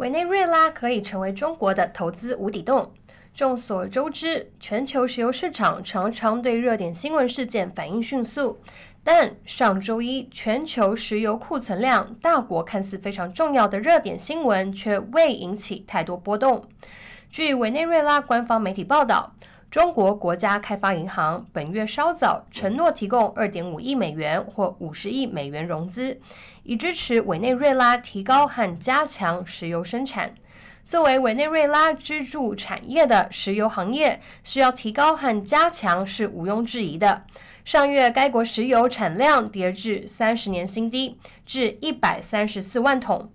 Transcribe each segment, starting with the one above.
委内瑞拉可以成为中国的投资无底洞。众所周知，全球石油市场常常对热点新闻事件反应迅速，但上周一，全球石油库存量大国看似非常重要的热点新闻，却未引起太多波动。据委内瑞拉官方媒体报道。中国国家开发银行本月稍早承诺提供二点五亿美元或五十亿美元融资，以支持委内瑞拉提高和加强石油生产。作为委内瑞拉支柱产业的石油行业，需要提高和加强是毋庸置疑的。上月该国石油产量跌至三十年新低，至一百三十四万桶。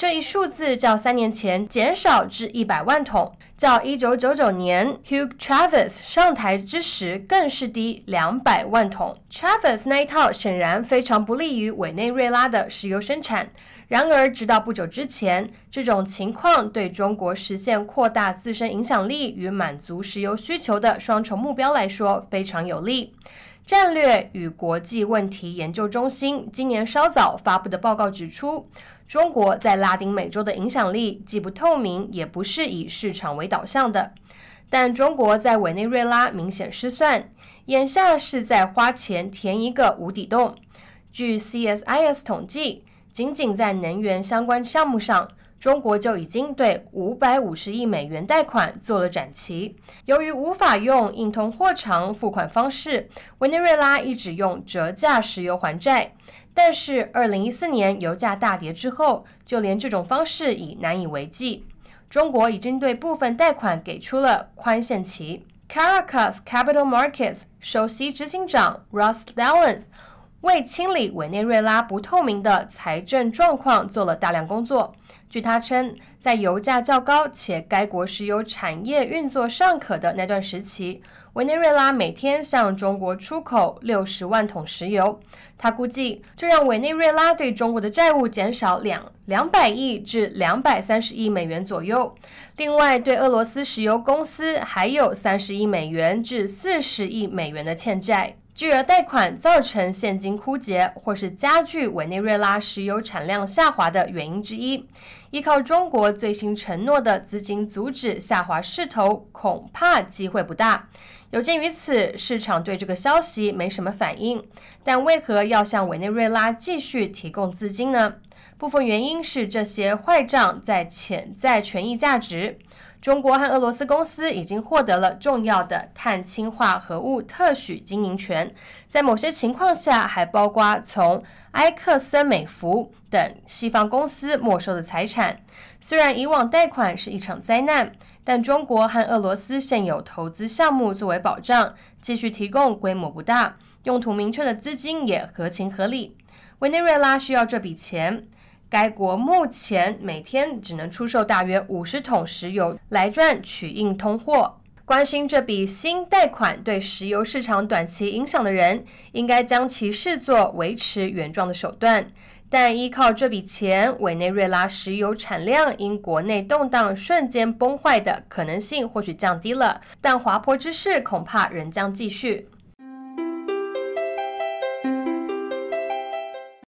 这一数字较三年前减少至一百万桶，较1999年 h u g h t r a v e s 上台之时更是低两百万桶。t r a v e s 那一套显然非常不利于委内瑞拉的石油生产。然而，直到不久之前，这种情况对中国实现扩大自身影响力与满足石油需求的双重目标来说非常有利。战略与国际问题研究中心今年稍早发布的报告指出，中国在拉丁美洲的影响力既不透明，也不是以市场为导向的。但中国在委内瑞拉明显失算，眼下是在花钱填一个无底洞。据 CSIS 统计，仅仅在能源相关项目上。中国就已经对五百五十亿美元贷款做了展期。由于无法用硬通货偿付款方式，委内瑞拉一直用折价石油还债。但是，二零一四年油价大跌之后，就连这种方式已难以为继。中国已经对部分贷款给出了宽限期。Caracas Capital Markets 首席执行长 r u s s a l l a s 为清理委内瑞拉不透明的财政状况做了大量工作。据他称，在油价较高且该国石油产业运作尚可的那段时期，委内瑞拉每天向中国出口六十万桶石油。他估计，这让委内瑞拉对中国的债务减少两两百亿至两百三十亿美元左右。另外，对俄罗斯石油公司还有三十亿美元至四十亿美元的欠债。巨额贷款造成现金枯竭，或是加剧委内瑞拉石油产量下滑的原因之一。依靠中国最新承诺的资金阻止下滑势头，恐怕机会不大。有鉴于此，市场对这个消息没什么反应。但为何要向委内瑞拉继续提供资金呢？部分原因是这些坏账在潜在权益价值。中国和俄罗斯公司已经获得了重要的碳氢化合物特许经营权，在某些情况下还包括从埃克森美孚。等西方公司没收的财产。虽然以往贷款是一场灾难，但中国和俄罗斯现有投资项目作为保障，继续提供规模不大、用途明确的资金也合情合理。委内瑞拉需要这笔钱，该国目前每天只能出售大约五十桶石油来赚取硬通货。关心这笔新贷款对石油市场短期影响的人，应该将其视作维持原状的手段。但依靠这笔钱，委内瑞拉石油产量因国内动荡瞬间崩坏的可能性或许降低了，但滑坡之势恐怕仍将继续。